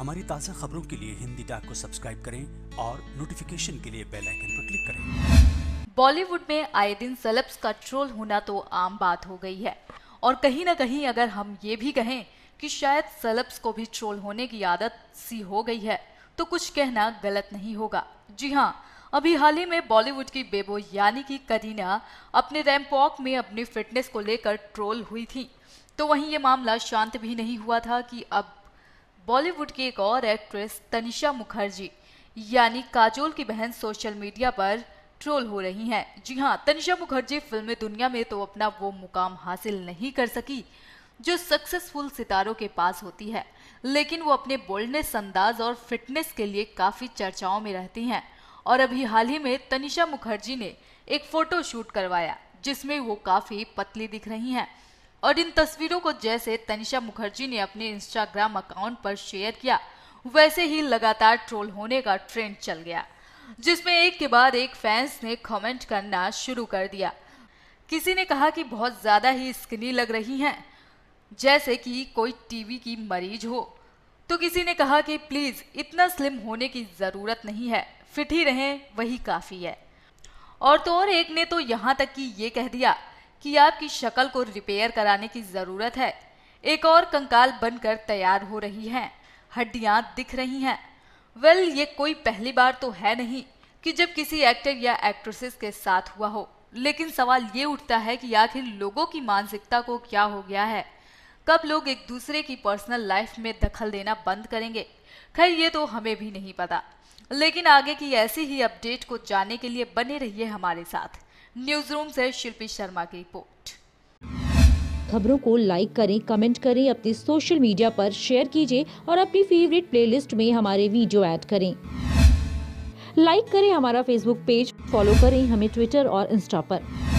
हमारी ताज़ा खबरों के लिए हिंदी डाक को सब्सक्राइब करें और नोटिफिकेशन के लिए बेल आइकन पर क्लिक करें बॉलीवुड में आए दिन सेलेब्स का ट्रोल होना तो आम बात हो गई है और कहीं ना कहीं अगर हम ये भी कहें कि शायद सेलेब्स को भी ट्रोल होने की आदत सी हो गई है तो कुछ कहना गलत नहीं होगा जी हाँ अभी हाल ही में बॉलीवुड की बेबो यानी कि करीना अपने रैम्प वॉक में अपनी फिटनेस को लेकर ट्रोल हुई थी तो वहीं ये मामला शांत भी नहीं हुआ था कि अब बॉलीवुड की एक और एक्ट्रेस तनिषा मुखर्जी यानी काजोल की बहन सोशल मीडिया पर ट्रोल हो रही हैं जी हाँ तनिषा मुखर्जी फिल्मी दुनिया में तो अपना वो मुकाम हासिल नहीं कर सकी जो सक्सेसफुल सितारों के पास होती है लेकिन वो अपने बोल्डनेस अंदाज और फिटनेस के लिए काफ़ी चर्चाओं में रहती हैं और अभी हाल ही में तनिषा मुखर्जी ने एक फ़ोटो शूट करवाया जिसमें वो काफ़ी पतली दिख रही हैं और इन तस्वीरों को जैसे तनिषा मुखर्जी ने अपने इंस्टाग्राम अकाउंट पर शेयर किया वैसे ही लगातार ट्रोल होने का ट्रेंड चल गया जिसमें एक के बाद एक फैंस ने कमेंट करना शुरू कर दिया किसी ने कहा कि बहुत ज़्यादा ही स्किनी लग रही हैं जैसे कि कोई टीवी की मरीज हो तो किसी ने कहा कि प्लीज़ इतना स्लिम होने की ज़रूरत नहीं है फिट ही रहें वही काफ़ी है और तो और एक ने तो यहाँ तक कि ये कह दिया कि आपकी शक्ल को रिपेयर कराने की ज़रूरत है एक और कंकाल बनकर तैयार हो रही है हड्डियां दिख रही हैं वेल well, ये कोई पहली बार तो है नहीं कि जब किसी एक्टर या एक्ट्रेसेस के साथ हुआ हो लेकिन सवाल ये उठता है कि आखिर लोगों की मानसिकता को क्या हो गया है कब लोग एक दूसरे की पर्सनल लाइफ में दखल देना बंद करेंगे खैर ये तो हमें भी नहीं पता लेकिन आगे की ऐसी ही अपडेट को जानने के लिए बने रहिए हमारे साथ न्यूज रूम से शिल्पी शर्मा की रिपोर्ट खबरों को लाइक करें कमेंट करें अपने सोशल मीडिया पर शेयर कीजिए और अपनी फेवरेट प्लेलिस्ट में हमारे वीडियो ऐड करें लाइक करें हमारा फेसबुक पेज फॉलो करें हमें ट्विटर और इंस्टा पर